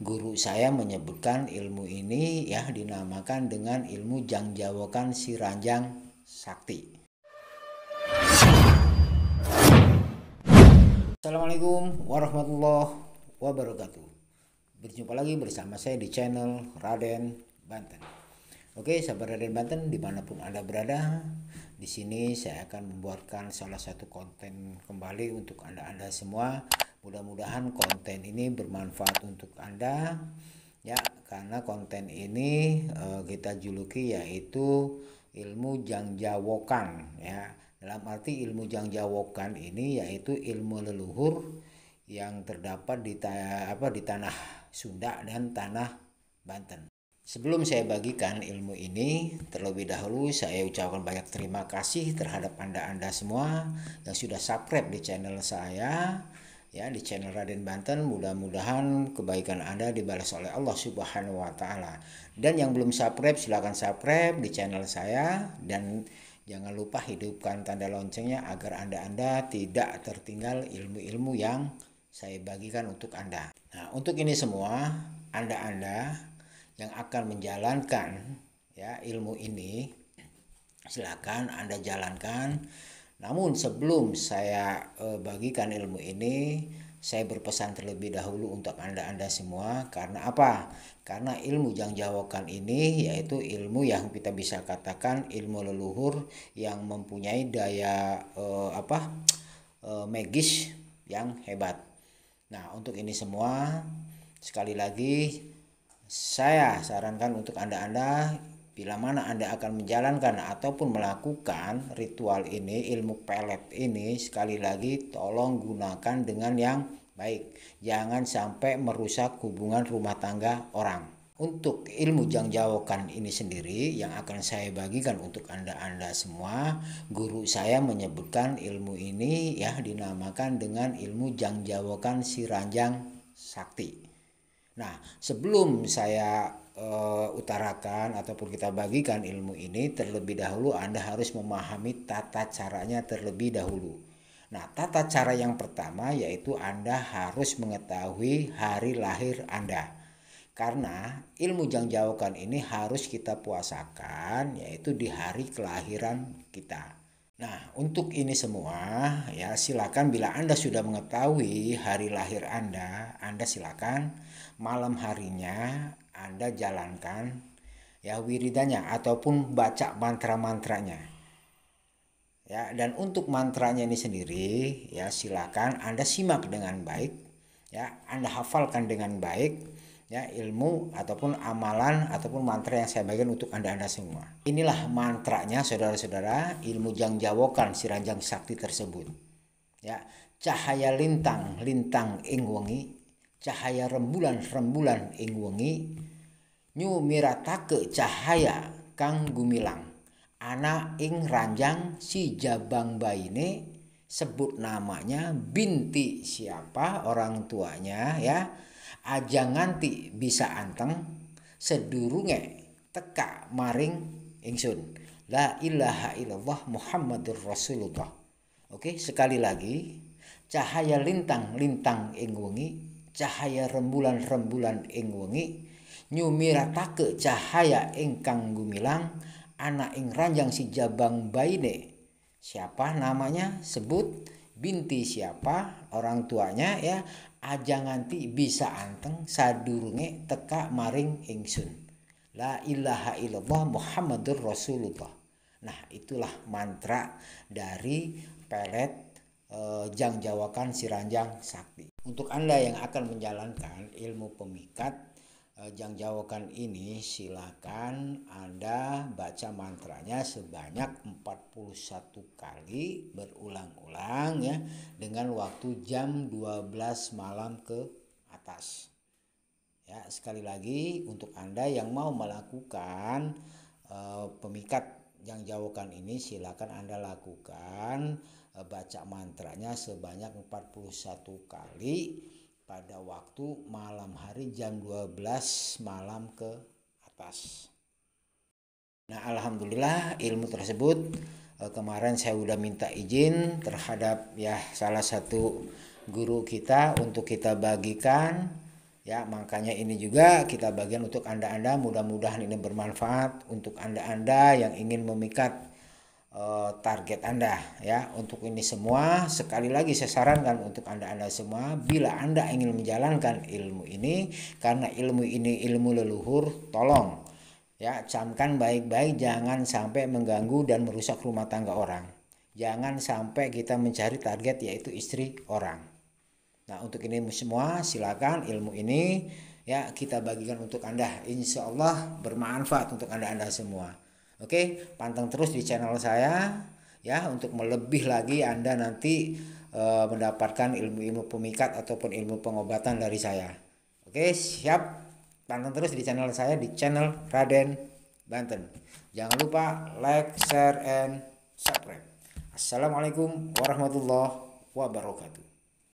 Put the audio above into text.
Guru saya menyebutkan ilmu ini ya dinamakan dengan ilmu Jangjawakan Siranjang Sakti. Assalamualaikum warahmatullahi wabarakatuh. Berjumpa lagi bersama saya di channel Raden Banten. Oke, sahabat Raden Banten dimanapun Anda berada, di sini saya akan membuatkan salah satu konten kembali untuk Anda-Anda semua Mudah-mudahan konten ini bermanfaat untuk Anda ya karena konten ini uh, kita juluki yaitu ilmu jangjawokan ya. Dalam arti ilmu jangjawokan ini yaitu ilmu leluhur yang terdapat di ta apa di tanah Sunda dan tanah Banten. Sebelum saya bagikan ilmu ini, terlebih dahulu saya ucapkan banyak terima kasih terhadap Anda-Anda semua yang sudah subscribe di channel saya ya di channel Raden Banten mudah-mudahan kebaikan Anda dibalas oleh Allah Subhanahu wa taala. Dan yang belum subscribe silahkan subscribe di channel saya dan jangan lupa hidupkan tanda loncengnya agar Anda-anda tidak tertinggal ilmu-ilmu yang saya bagikan untuk Anda. Nah, untuk ini semua Anda-anda yang akan menjalankan ya ilmu ini silahkan Anda jalankan namun sebelum saya eh, bagikan ilmu ini, saya berpesan terlebih dahulu untuk Anda-anda semua karena apa? Karena ilmu yang jawakan ini yaitu ilmu yang kita bisa katakan ilmu leluhur yang mempunyai daya eh, apa? Eh, magis yang hebat. Nah, untuk ini semua sekali lagi saya sarankan untuk Anda-anda Bila mana Anda akan menjalankan ataupun melakukan ritual ini, ilmu pelet ini, sekali lagi tolong gunakan dengan yang baik. Jangan sampai merusak hubungan rumah tangga orang. Untuk ilmu jangjawakan ini sendiri yang akan saya bagikan untuk Anda-Anda semua, guru saya menyebutkan ilmu ini ya dinamakan dengan ilmu jangjawakan siranjang sakti. Nah, sebelum saya uh, utarakan ataupun kita bagikan ilmu ini terlebih dahulu Anda harus memahami tata caranya terlebih dahulu. Nah, tata cara yang pertama yaitu Anda harus mengetahui hari lahir Anda. Karena ilmu jangjaukan ini harus kita puasakan yaitu di hari kelahiran kita. Nah, untuk ini semua ya silakan bila Anda sudah mengetahui hari lahir Anda, Anda silakan malam harinya anda jalankan ya wiridannya ataupun baca mantra-mantranya. Ya, dan untuk mantranya ini sendiri ya silakan Anda simak dengan baik ya, Anda hafalkan dengan baik ya ilmu ataupun amalan ataupun mantra yang saya bagikan untuk Anda-anda semua. Inilah mantranya saudara-saudara, ilmu jang jawokan siranjang sakti tersebut. Ya, cahaya lintang lintang ing wengi cahaya rembulan-rembulan ing wengi miratake cahaya kang gumilang ana ing ranjang si jabang ini sebut namanya binti siapa orang tuanya ya aja nganti bisa anteng sedurunge teka maring ingsun la ilaha illallah muhammadur rasulullah oke sekali lagi cahaya lintang-lintang ing wengi cahaya rembulan-rembulan ing wengi nyumiratake cahaya ingkang gumilang anak ing ranjang si jabang baine siapa namanya sebut binti siapa orang tuanya ya aja nganti bisa anteng sadurunge teka maring ingsun la ilaha illallah muhammadur rasulullah nah itulah mantra dari pelet eh, jang jawakan ranjang sakti untuk Anda yang akan menjalankan ilmu pemikat eh, Jang Jawakan ini silakan Anda baca mantranya sebanyak 41 kali berulang-ulang ya dengan waktu jam 12 malam ke atas. Ya, sekali lagi untuk Anda yang mau melakukan eh, pemikat yang jauhkan ini silakan Anda lakukan Eh, baca mantranya sebanyak 41 kali pada waktu malam hari jam 12 malam ke atas. Nah, alhamdulillah ilmu tersebut eh, kemarin saya sudah minta izin terhadap ya salah satu guru kita untuk kita bagikan ya makanya ini juga kita bagian untuk anda-anda mudah-mudahan ini bermanfaat untuk anda-anda yang ingin memikat Eh, target Anda ya. Untuk ini semua sekali lagi saya sarankan untuk Anda-anda semua bila Anda ingin menjalankan ilmu ini karena ilmu ini ilmu leluhur, tolong ya camkan baik-baik jangan sampai mengganggu dan merusak rumah tangga orang. Jangan sampai kita mencari target yaitu istri orang. Nah, untuk ini semua silakan ilmu ini ya kita bagikan untuk Anda. Insya Allah bermanfaat untuk Anda-anda semua. Oke, panteng terus di channel saya ya untuk melebih lagi Anda nanti e, mendapatkan ilmu-ilmu pemikat ataupun ilmu pengobatan dari saya. Oke, siap. Panteng terus di channel saya di channel Raden Banten. Jangan lupa like, share and subscribe. Assalamualaikum warahmatullahi wabarakatuh.